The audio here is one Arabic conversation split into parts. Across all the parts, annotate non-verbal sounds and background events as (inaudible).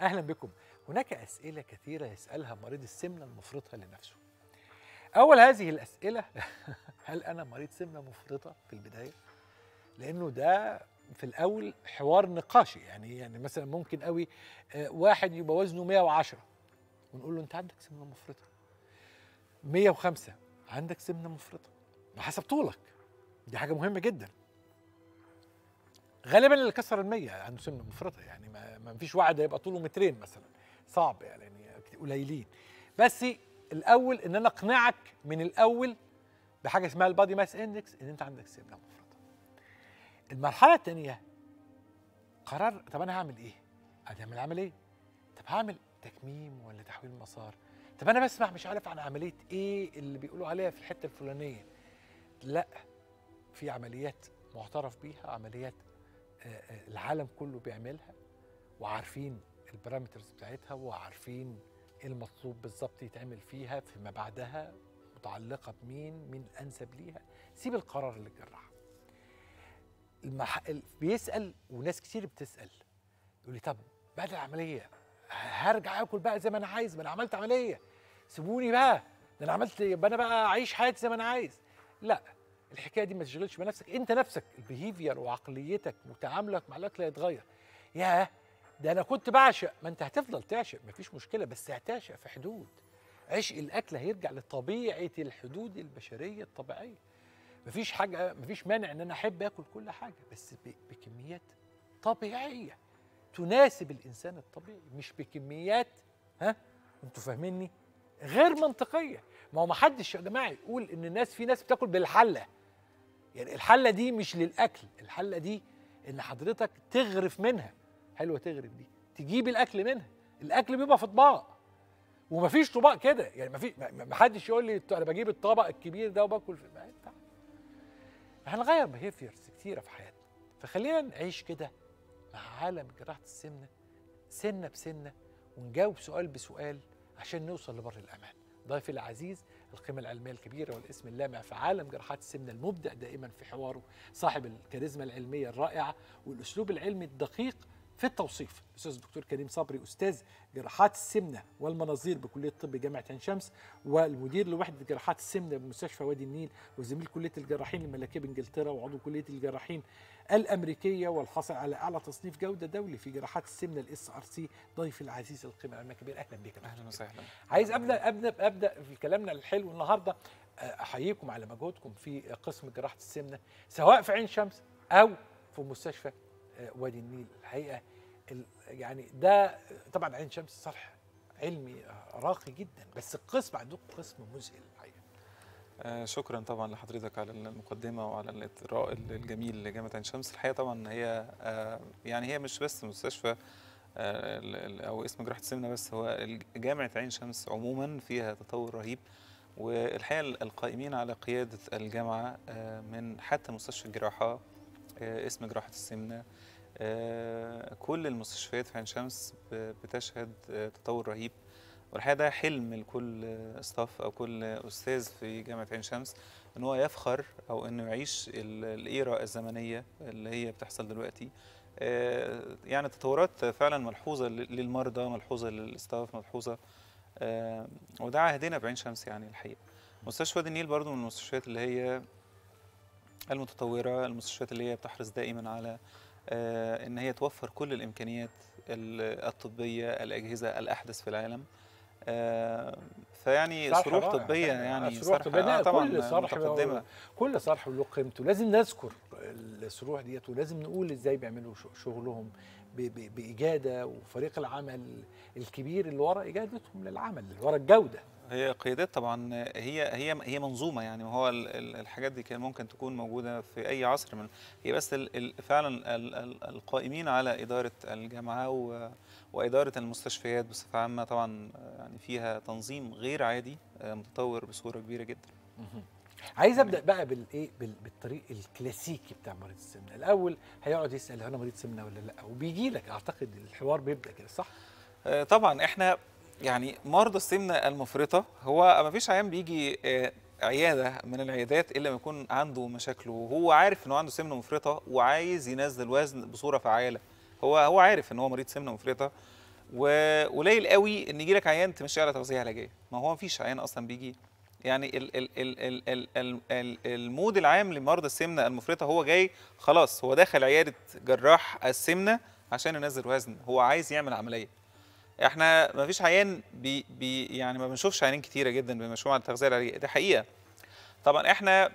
أهلا بكم هناك أسئلة كثيرة يسألها مريض السمنة المفرطة لنفسه أول هذه الأسئلة (laughs) هل أنا مريض سمنة مفرطة في البداية؟ لأنه ده في الأول حوار نقاشي يعني يعني مثلا ممكن قوي آه، واحد يبقى وزنه 110 ونقول له أنت عندك سمنة مفرطة 105 عندك سمنة مفرطة حسب طولك دي حاجة مهمة جدا غالبا اللي كسر المية عنده سن مفرطة يعني ما فيش واحد هيبقى طوله مترين مثلا صعب يعني،, يعني قليلين بس الاول ان انا اقنعك من الاول بحاجه اسمها البادي ماس اندكس ان انت عندك سمنه مفرطه. المرحله الثانيه قرار طب انا هعمل ايه؟ هتعمل عملية؟ طب هعمل تكميم ولا تحويل مسار؟ طب انا بسمع مش عارف عن عمليه ايه اللي بيقولوا عليها في الحته الفلانيه. لا في عمليات معترف بيها عمليات العالم كله بيعملها وعارفين البارامترز بتاعتها وعارفين ايه المطلوب بالظبط يتعمل فيها فيما بعدها متعلقة بمين مين الأنسب ليها سيب القرار للجراح المح... بيسأل وناس كتير بتسأل يقول لي طب بعد العملية هرجع آكل بقى زي ما أنا عايز ما أنا عملت عملية سيبوني بقى ده أنا عملت يبقى أنا بقى أعيش حياتي زي ما أنا عايز لا الحكايه دي ما تشغلش بنفسك انت نفسك البيهيفير وعقليتك وتعاملك مع الاكل هيتغير يا ده انا كنت بعشق ما انت هتفضل تعشق مفيش مشكله بس هتعشق في حدود عشق الاكل هيرجع لطبيعه الحدود البشريه الطبيعيه مفيش حاجه مفيش مانع ان انا احب اكل كل حاجه بس بكميات طبيعيه تناسب الانسان الطبيعي مش بكميات ها انتوا فاهميني غير منطقيه ما هو ما حدش يا جماعه يقول ان الناس في ناس بتاكل بالحله يعني الحله دي مش للاكل الحله دي ان حضرتك تغرف منها حلوه تغرف دي تجيب الاكل منها الاكل بيبقى في طباق ومفيش طباق كده يعني مفيش محدش يقول لي انا بجيب الطبق الكبير ده وباكل في ما ينفعش هنغير بيهيفيرز كتيره في حياتنا فخلينا نعيش كده مع عالم جراحه السمنه سنه بسنه ونجاوب سؤال بسؤال عشان نوصل لبر الامان ضيفي العزيز القيمة العلمية الكبيرة والاسم اللامع في عالم جراحات السمنة المبدع دائما في حواره صاحب الكاريزما العلمية الرائعة والأسلوب العلمي الدقيق في التوصيف الاستاذ الدكتور كريم صبري استاذ جراحات السمنه والمناظير بكليه الطب جامعه عين شمس والمدير لوحده جراحات السمنه بمستشفى وادي النيل وزميل كليه الجراحين الملكيه بانجلترا وعضو كليه الجراحين الامريكيه والحاصل على اعلى تصنيف جوده دولي في جراحات السمنه الاس ار سي ضيفي العزيز القيمه على كبير اهلا بك اهلا وسهلا عايز ابدا ابدا ابدا في كلامنا الحلو النهارده آه، احييكم على مجهودكم في قسم جراحه السمنه سواء في عين شمس او في مستشفى آه، وادي النيل الحقيقه يعني ده طبعا عين شمس صرح علمي آه، راقي جدا بس القسم عندكم قسم مذهل الحقيقه آه شكرا طبعا لحضرتك على المقدمه وعلى الاطراء الجميل لجامعه عين شمس الحقيقه طبعا هي آه يعني هي مش بس مستشفى آه او اسم جراحه السمنه بس هو جامعه عين شمس عموما فيها تطور رهيب والحقيقه القائمين على قياده الجامعه آه، من حتى مستشفى الجراحه اسم جراحه السمنه آه، كل المستشفيات في عين شمس بتشهد آه، تطور رهيب والحقيقه ده حلم لكل ستاف او كل استاذ في جامعه عين شمس ان هو يفخر او انه يعيش الإيرة الزمنيه اللي هي بتحصل دلوقتي آه، يعني تطورات فعلا ملحوظه للمرضى ملحوظه للاستاف ملحوظه وده عهدنا بعين شمس يعني الحقيقه مستشفى دنيل النيل برضو من المستشفيات اللي هي المتطوره المستشفيات اللي هي بتحرص دائما على آه، ان هي توفر كل الامكانيات الطبيه الاجهزه الاحدث في العالم آه، فيعني صروح طبيه يعني, يعني صروح طبيه آه، طبعا كل صرح متقدمه كل صرح له قيمته لازم نذكر الصروح ديت ولازم نقول ازاي بيعملوا شغلهم باجاده وفريق العمل الكبير اللي ورا اجادتهم للعمل اللي ورا الجوده هي قيادات طبعا هي هي هي منظومه يعني هو الحاجات دي كان ممكن تكون موجوده في اي عصر من هي بس فعلا القائمين على اداره الجامعه واداره المستشفيات بصفه عامه طبعا يعني فيها تنظيم غير عادي متطور بصوره كبيره جدا. عايز ابدا بقى بالايه بالطريق الكلاسيكي بتاع مريض السمنه الاول هيقعد يسال هو انا مريض سمنه ولا لا وبيجي لك اعتقد الحوار بيبدا كده صح آه، طبعا احنا يعني مرضى السمنه المفرطه هو ما فيش عيان بيجي آه، عياده من العيادات الا ما يكون عنده مشاكله وهو عارف ان هو عنده سمنه مفرطه وعايز ينزل وزن بصوره فعاله هو هو عارف ان هو مريض سمنه مفرطه وقليل قوي ان يجي لك عيان تمشي على تغذيه علاجيه ما هو ما فيش عيان اصلا بيجي يعني الـ الـ الـ الـ الـ الـ المود العام لمرضى السمنه المفرطه هو جاي خلاص هو داخل عياده جراح السمنه عشان ينزل وزن هو عايز يعمل عمليه احنا ما فيش عيان بي بي يعني ما بنشوفش عيانين كتيره جدا بمشروع التغذيه العلاجيه ده حقيقه طبعا احنا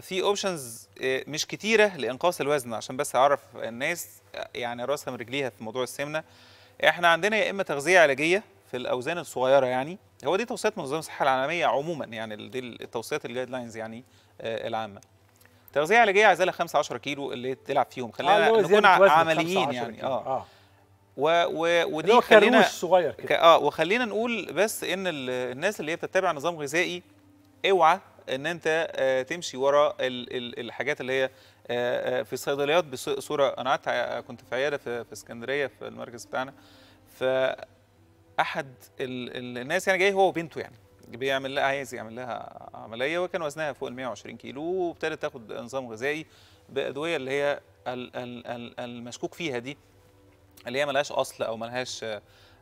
في اوبشنز آه، مش كتيره لانقاص الوزن عشان بس اعرف الناس آه، يعني راسها من رجليها في موضوع السمنه احنا عندنا يا اما تغذيه علاجيه في الاوزان الصغيره يعني هو دي توصيات منظمه الصحه العالميه عموما يعني دي التوصيات الجايد لاينز يعني آه، العامه تغذيه علاجيه عايزه لها 5 10 كيلو اللي تلعب فيهم خلينا آه نكون عمليين يعني آه. اه و و ودي خلينا صغير كده اه وخلينا نقول بس ان الناس اللي هي بتتبع نظام غذائي اوعى ان انت آه تمشي ورا ال ال الحاجات اللي هي آه, آه، في الصيدليات بصوره انا كنت في عياده في, في اسكندريه في المركز بتاعنا ال ال الناس يعني جاي هو وبنته يعني بيعمل لها عايز يعمل لها عمليه وكان وزنها فوق ال 120 كيلو وابتدت تاخد نظام غذائي بادويه اللي هي ال ال ال المشكوك فيها دي اللي هي ملهاش اصل او ملهاش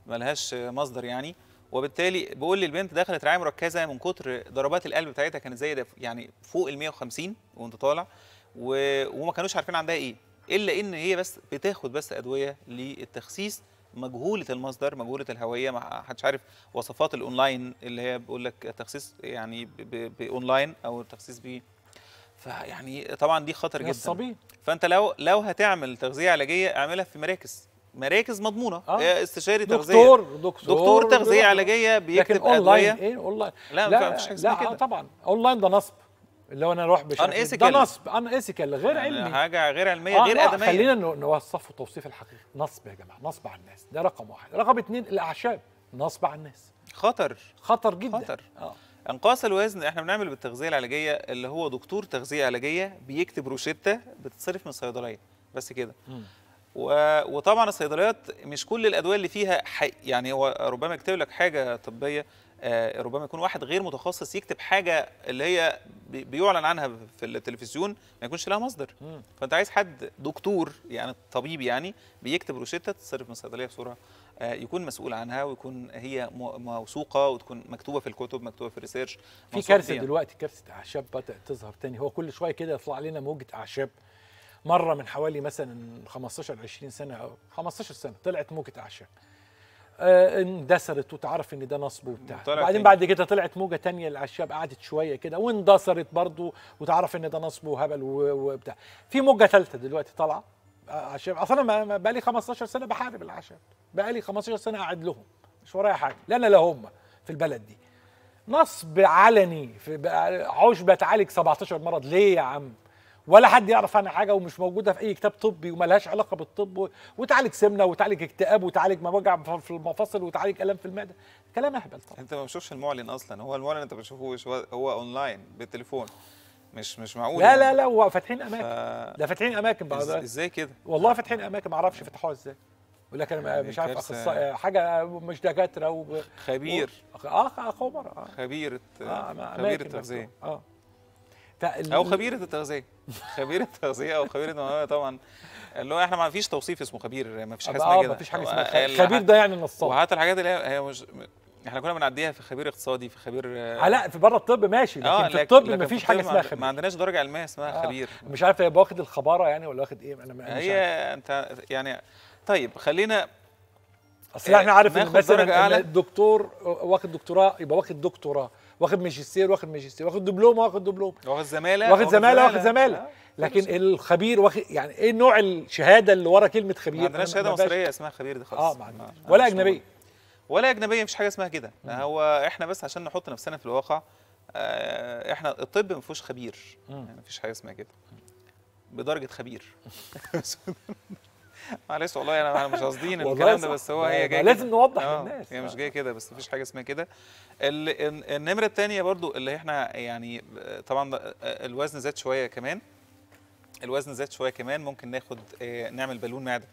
ملهاش مصدر يعني وبالتالي بيقول لي البنت دخلت رعايه مركزه من كتر ضربات القلب بتاعتها كانت زي يعني فوق ال 150 وانت طالع و... وما كانوش عارفين عندها ايه الا ان هي بس بتاخد بس ادويه للتخسيس مجهوله المصدر مجهوله الهويه ما حدش عارف وصفات الاونلاين اللي هي بيقول لك تخسيس يعني باونلاين او تخسيس ب فيعني طبعا دي خطر جدا الصبي فانت لو لو هتعمل تغذيه علاجيه اعملها في مراكز مراكز مضمونه آه. استشاري تغذيه دكتور دكتور, دكتور تغذيه علاجيه بيكتب لكن اونلاين ادويه ايه اونلاين لا لا, مفيش حاجه لا كده. طبعا اونلاين ده نصب اللي هو انا اروح بشكل ده نصب ان ايثيكال غير يعني علمي حاجه غير علميه آه غير ادميه خلينا نوصفه توصيف الحقيقي نصب يا جماعه نصب على الناس ده رقم واحد رقم اثنين الاعشاب نصب على الناس خطر خطر جدا خطر آه. انقاص الوزن احنا بنعمل بالتغذيه العلاجيه اللي هو دكتور تغذيه علاجيه بيكتب روشته بتتصرف من الصيدليه بس كده وطبعا الصيدليات مش كل الادويه اللي فيها حي يعني هو ربما يكتب لك حاجه طبيه آه، ربما يكون واحد غير متخصص يكتب حاجه اللي هي بيعلن عنها في التلفزيون ما يكونش لها مصدر فانت عايز حد دكتور يعني طبيب يعني بيكتب روشته تتصرف من الصيدليه بسرعه آه، يكون مسؤول عنها ويكون هي موثوقه وتكون مكتوبه في الكتب مكتوبه في الريسيرش في كارثه دلوقتي كارثه اعشاب بدات تظهر تاني هو كل شويه كده يطلع لنا موجه اعشاب مره من حوالي مثلا 15 20 سنه او 15 سنه طلعت موجه اعشاب آه، اندثرت وتعرف ان ده نصب وبتاع بعدين بعد كده طلعت موجه تانية الاعشاب قعدت شويه كده واندثرت برضه وتعرف ان ده نصب وهبل وبتاع في موجه ثالثه دلوقتي طالعه آه، اعشاب اصلا انا بقالي 15 سنه بحارب الاعشاب بقالي 15 سنه قاعد لهم مش ورايا حاجه لا انا لا هم في البلد دي نصب علني في عشبه تعالج 17 مرض ليه يا عم ولا حد يعرف عنها حاجه ومش موجوده في اي كتاب طبي وملهاش علاقه بالطب وتعالج سمنه وتعالج اكتئاب وتعالج وجع في المفاصل وتعالج الام في المعده كلام اهبل طبعا انت ما بتشوفش المعلن اصلا هو المعلن انت ما بتشوفوش هو اونلاين بالتليفون مش مش معقول لا يعني. لا لا هو فاتحين اماكن ف... ده فاتحين اماكن بقى ازاي كده والله فاتحين اماكن ما اعرفش فتحوها ازاي يقول لك انا يعني مش عارف اخصائي حاجه مش دكاتره وب... خبير و... اه خبر آه. خبيره آه خبيره تغذيه اه او خبيره التغذيه خبيره التغذيه او خبير طبعا اللي هو احنا ما فيش توصيف اسمه خبير ما فيش حاجه اسمها آه، كده ما فيش حاجه اسمها خبير ده يعني نصاب وحتى الحاجات اللي هي مش احنا كنا بنعديها في خبير اقتصادي في خبير آه، لا في بره الطب ماشي لكن آه في الطب لكن مفيش حاجه اسمها خبير ما عندناش درجه علميه اسمها آه خبير مش عارف هي واخد الخباره يعني ولا واخد ايه انا مش عارف هي انت يعني طيب خلينا اصل احنا عارف ان مثلا الدكتور واخد دكتوراه يبقى واخد دكتوراه واخد ماجستير واخد ماجستير واخد دبلومه واخد دبلومه واخد زماله واخد زماله واخد زماله لكن الخبير واخد يعني ايه نوع الشهاده اللي ورا كلمه خبير ما عندناش شهاده مصريه اسمها خبير دي خالص اه ما آه، عندناش ولا اجنبيه ولا اجنبيه مفيش حاجه اسمها كده هو احنا بس عشان نحط نفسنا في الواقع آه، احنا الطب ما فيهوش خبير يعني مفيش حاجه اسمها كده بدرجه خبير (laughs) معلش والله انا مش قاصدين الكلام ده بس هو هي جايه لازم نوضح آه، للناس هي مش آه. جايه كده بس مفيش حاجه اسمها كده النمره الثانيه برضو اللي احنا يعني آه، طبعا الوزن زاد شويه كمان الوزن زاد شويه كمان ممكن ناخد نعمل بالون معده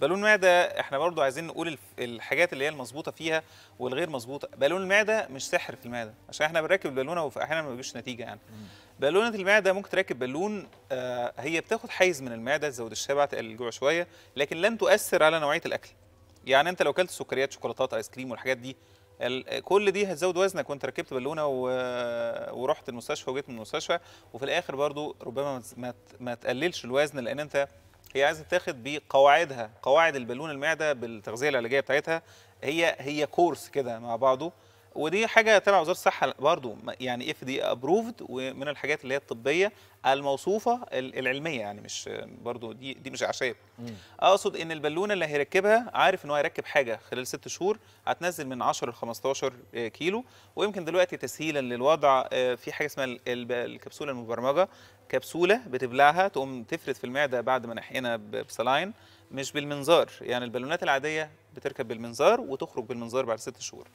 بالون معده احنا برضو عايزين نقول الحاجات اللي هي المظبوطه فيها والغير مظبوطه بالون المعده مش سحر في المعده عشان احنا بنركب البالونه واحيانا ما بيجيش نتيجه يعني بالونه المعده ممكن تركب بالون آه هي بتاخد حيز من المعده تزود الشبع تقلل الجوع شويه لكن لن تؤثر على نوعيه الاكل يعني انت لو اكلت سكريات شوكولاتات ايس كريم والحاجات دي كل دي هتزود وزنك وانت ركبت بالونه و... ورحت المستشفى وجيت من المستشفى وفي الاخر برضو ربما ما, ما تقللش الوزن لان انت هي عايزه تاخد بقواعدها قواعد البالون المعده بالتغذيه العلاجيه بتاعتها هي هي كورس كده مع بعضه ودي حاجه تبع وزاره الصحه برضو يعني اف دي ابروفد ومن الحاجات اللي هي الطبيه الموصوفه العلميه يعني مش برضو دي دي مش اعشاب اقصد ان البالونه اللي هيركبها عارف ان هو هيركب حاجه خلال ست شهور هتنزل من 10 ل 15 آه، كيلو ويمكن دلوقتي تسهيلا للوضع آه، في حاجه اسمها الكبسوله المبرمجه كبسوله بتبلعها تقوم تفرد في المعده بعد ما نحينا بسلاين مش بالمنظار يعني البالونات العاديه بتركب بالمنظار وتخرج بالمنظار بعد ست شهور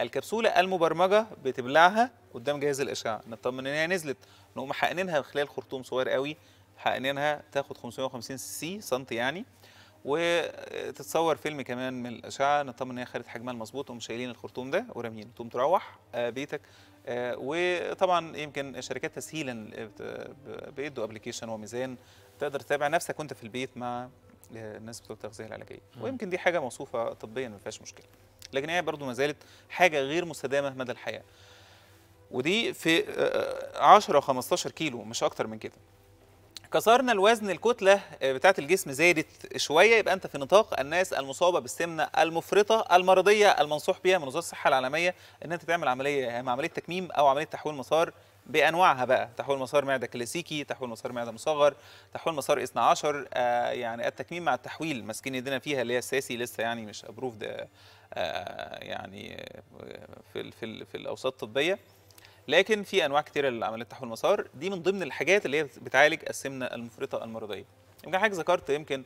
الكبسوله المبرمجه بتبلعها قدام جهاز الاشعه نطمن ان هي نزلت نقوم حقنينها خلال خرطوم صغير قوي حقنينها تاخد 550 سي سنتي يعني وتتصور فيلم كمان من الاشعه نطمن ان هي خدت حجمها المظبوط ومش شايلين الخرطوم ده وراميينه تقوم تروح آه، بيتك آه، وطبعا يمكن شركات تسهيلا آه، بيدوا ابلكيشن وميزان تقدر تتابع نفسك وانت في البيت مع الناس بتوع التغذيه العلاجيه ويمكن دي حاجه موصوفه طبيا ما فيهاش مشكله لكن هي برضو ما زالت حاجه غير مستدامه مدى الحياه ودي في 10 آه، و15 كيلو مش اكتر من كده كسرنا الوزن الكتله آه، بتاعه الجسم زادت شويه يبقى انت في نطاق الناس المصابه بالسمنه المفرطه المرضيه المنصوح بها من وزاره الصحه العالميه ان انت تعمل عمليه آه، عمليه تكميم او عمليه تحويل مسار بانواعها بقى تحويل مسار معده كلاسيكي تحويل مسار معده مصغر تحويل مسار 12 آه، يعني التكميم مع التحويل ماسكين ايدينا فيها اللي هي الساسي لسه يعني مش ابروفد آه، آه، يعني في الـ في, الـ في الاوساط الطبيه لكن في انواع كتيره لعمليات تحويل مسار دي من ضمن الحاجات اللي هي بتعالج السمنه المفرطه المرضيه يمكن حضرتك ذكرت يمكن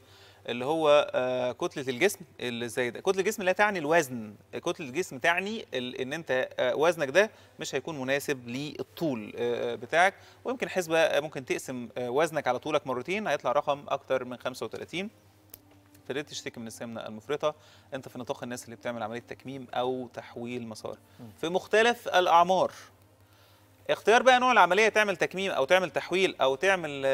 اللي هو آه، كتله الجسم اللي زي ده كتله الجسم لا تعني الوزن كتله الجسم تعني ان انت آه، وزنك ده مش هيكون مناسب للطول آه، بتاعك ويمكن حسبه ممكن تقسم وزنك على طولك مرتين هيطلع رقم اكتر من 35 ابتديت تشتكي من السمنه المفرطه انت في نطاق الناس اللي بتعمل عمليه تكميم او تحويل مسار في مختلف الاعمار اختيار بقى نوع العمليه تعمل تكميم او تعمل تحويل او تعمل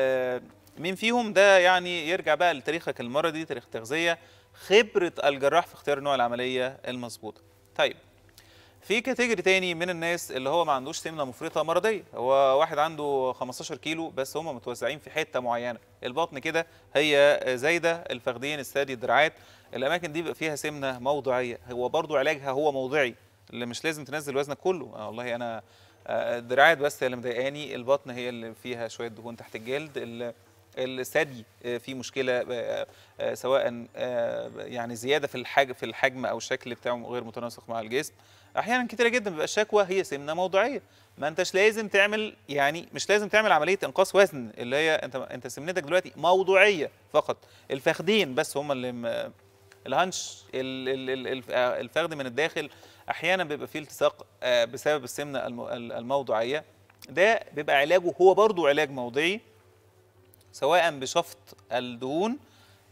مين فيهم ده يعني يرجع بقى لتاريخك المرضي تاريخ التغذيه خبره الجراح في اختيار نوع العمليه المظبوطه طيب في كاتيجوري تاني من الناس اللي هو ما عندوش سمنه مفرطه مرضيه هو واحد عنده 15 كيلو بس هم متوزعين في حته معينه البطن كده هي زايده الفخذين الثدي الدراعات الاماكن دي بيبقى فيها سمنه موضعيه هو برضو علاجها هو موضعي اللي مش لازم تنزل وزنك كله آه، والله انا آه، الدراعات بس هي اللي مضايقاني البطن هي اللي فيها شويه دهون تحت الجلد الثدي آه، في مشكله آه، آه، سواء يعني زياده في الحجم في الحجم او الشكل بتاعه غير متناسق مع الجسم احيانا كتيره جدا بيبقى الشكوى هي سمنه موضعيه ما انتش لازم تعمل يعني مش لازم تعمل عمليه انقاص وزن اللي هي انت انت سمنتك دلوقتي موضوعيه فقط الفخدين بس هم اللي الهنش الفخد من الداخل احيانا بيبقى فيه التصاق بسبب السمنه الموضعيه ده بيبقى علاجه هو برضه علاج موضعي سواء بشفط الدهون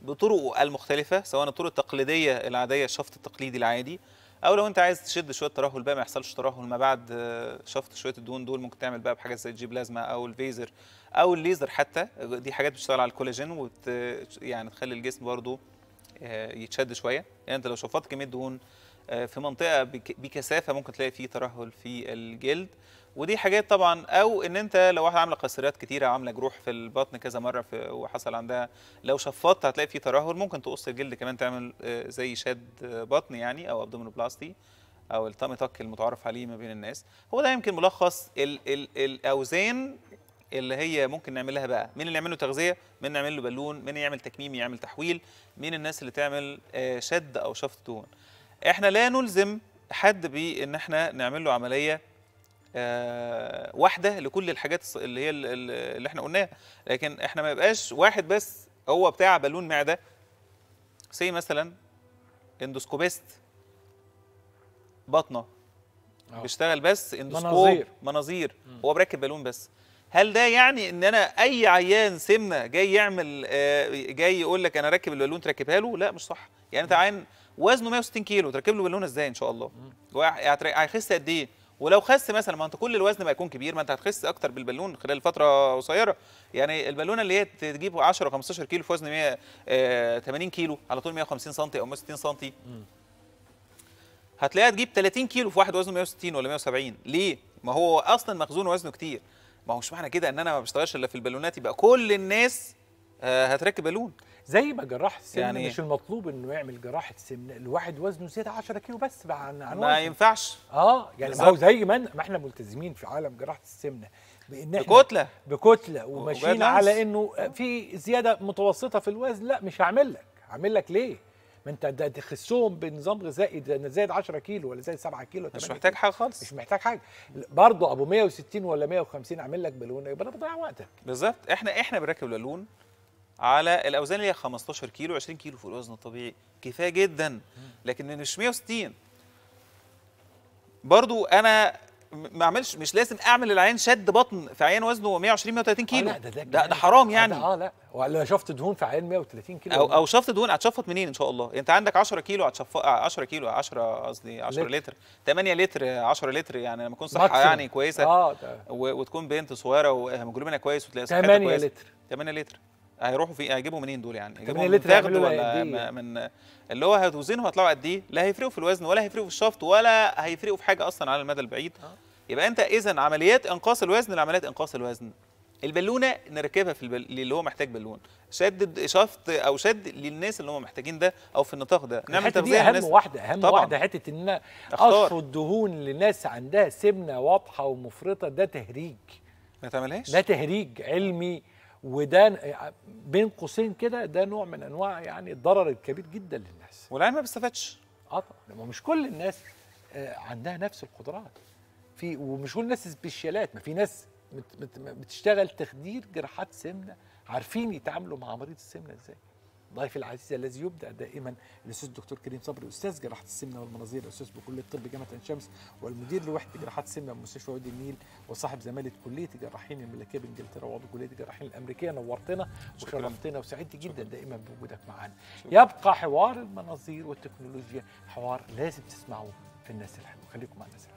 بطرقه المختلفة سواء الطرق التقليدية العادية الشفط التقليدي العادي أو لو أنت عايز تشد شوية ترهل بقى ما يحصلش ترهل ما بعد آه، شفط شوية الدهون دول ممكن تعمل بقى بحاجات زي الجي بلازما أو الفيزر أو الليزر حتى دي حاجات بتشتغل على الكولاجين وت يعني تخلي الجسم برضه آه، يتشد شوية يعني أنت لو شفطت كمية دهون آه، في منطقة بكثافة ممكن تلاقي فيه ترهل في الجلد ودي حاجات طبعا او ان انت لو واحده عامله قصريات كتيره عامله جروح في البطن كذا مره في وحصل عندها لو شفطت هتلاقي في ترهل ممكن تقص الجلد كمان تعمل آه، زي شد بطن يعني او ابدومينوبلاستي او التامي تك المتعارف عليه ما بين الناس هو ده يمكن ملخص الـ الـ الاوزان اللي هي ممكن نعملها بقى مين اللي يعمل له تغذيه مين يعمل له بالون مين يعمل تكميم يعمل تحويل مين الناس اللي تعمل آه، شد او شفط دهون احنا لا نلزم حد بان احنا نعمل له عمليه آه، واحده لكل الحاجات اللي هي اللي احنا قلناها لكن احنا ما يبقاش واحد بس هو بتاع بالون معده سي مثلا اندوسكوبيست بطنه آه. بيشتغل بس اندوسكوب مناظير مناظير هو بركب بالون بس هل ده يعني ان انا اي عيان سمنه جاي يعمل آه، جاي يقول لك انا راكب البالون تركبها له لا مش صح يعني انت عيان وزنه 160 كيلو تركب له بالونه ازاي ان شاء الله هيخس قد ايه ولو خس مثلا ما انت كل الوزن ما يكون كبير ما انت هتخس اكتر بالبالون خلال فتره قصيره يعني البالونه اللي هي تجيب 10 15 كيلو في وزن 100 80 آه، كيلو على طول 150 سم او 160 سم هتلاقيها تجيب 30 كيلو في واحد وزنه 160 ولا 170 ليه ما هو اصلا مخزون وزنه كتير ما هو مش معنى كده ان انا ما بشتغلش الا في البالونات يبقى كل الناس آه، هتركب بالون زي ما جراح السمن يعني مش المطلوب انه يعمل جراحه سمن الواحد وزنه زياده 10 كيلو بس عن عن ما وزنه. ينفعش اه يعني ما هو زي ما احنا ملتزمين في عالم جراحه السمنه بان احنا بكتله بكتله وماشيين على انه في زياده متوسطه في الوزن لا مش هعمل لك هعمل لك ليه؟ ما انت ده تخسهم بنظام غذائي ده انا زايد 10 كيلو ولا زايد 7 كيلو مش محتاج حاجه خالص مش محتاج حاجه برضه ابو 160 ولا 150 اعمل لك بالونه يبقى انا بضيع وقتك بالظبط احنا احنا بنركب بالون على الاوزان اللي هي 15 كيلو 20 كيلو فوق الوزن الطبيعي كفايه جدا لكن مش 160 برضو انا ما اعملش مش لازم اعمل العين شد بطن في عيان وزنه 120 130 كيلو آه، لا ده ده, ده, ده حرام يعني اه لا ولا شفط دهون في عيان 130 كيلو او او شفط دهون هتشفط منين ان شاء الله انت عندك 10 كيلو هتشفط 10 آه، كيلو 10 قصدي 10 لتر 8 لتر 10 لتر يعني لما تكون صحه يعني كويسه اه وتكون بنت صغيره وهيموجلوبينها كويس وتلاقي صحتها كويسه 8 لتر 8 لتر هيروحوا في هيجيبوا منين دول يعني؟ يجيبوا من تاخده ولا إيه؟ من اللي هو هتوزنهم هيطلعوا قد ايه؟ لا هيفرقوا في الوزن ولا هيفرقوا في الشفط ولا هيفرقوا في حاجه اصلا على المدى البعيد اه. يبقى انت اذا عمليات انقاص الوزن لعمليات انقاص الوزن البالونه نركبها في البل... اللي هو محتاج بالون شد شفط او شد للناس اللي هم محتاجين ده او في النطاق ده نعمل تغذيه اهم الناس. واحده اهم طبعًا. واحده حته ان انا اصفر الدهون لناس عندها سمنه واضحه ومفرطه ده تهريج ما تعملهاش ده تهريج علمي وده بين قوسين كده ده نوع من انواع يعني الضرر الكبير جدا للناس والعيال ما بيستفادش اه طبعا مش كل الناس آه، عندها نفس القدرات في ومش كل الناس سبيشالات ما في ناس بتشتغل تخدير جراحات سمنه عارفين يتعاملوا مع مريض السمنه ازاي ضيفي العزيز الذي يبدع دائما الاستاذ الدكتور كريم صبري استاذ جراحه السمنه والمناظير استاذ بكليه الطب جامعه عين شمس والمدير لوحده جراحات السمنه بمستشفى وادي النيل وصاحب زماله كليه الجراحين الملكيه بانجلترا وعضو كليه الجراحين الامريكيه نورتنا وشرفتنا وسعدت جدا شكرا. دائما بوجودك معانا يبقى حوار المناظير والتكنولوجيا حوار لازم تسمعه في الناس الحلوه خليكم مع الناس الحلوه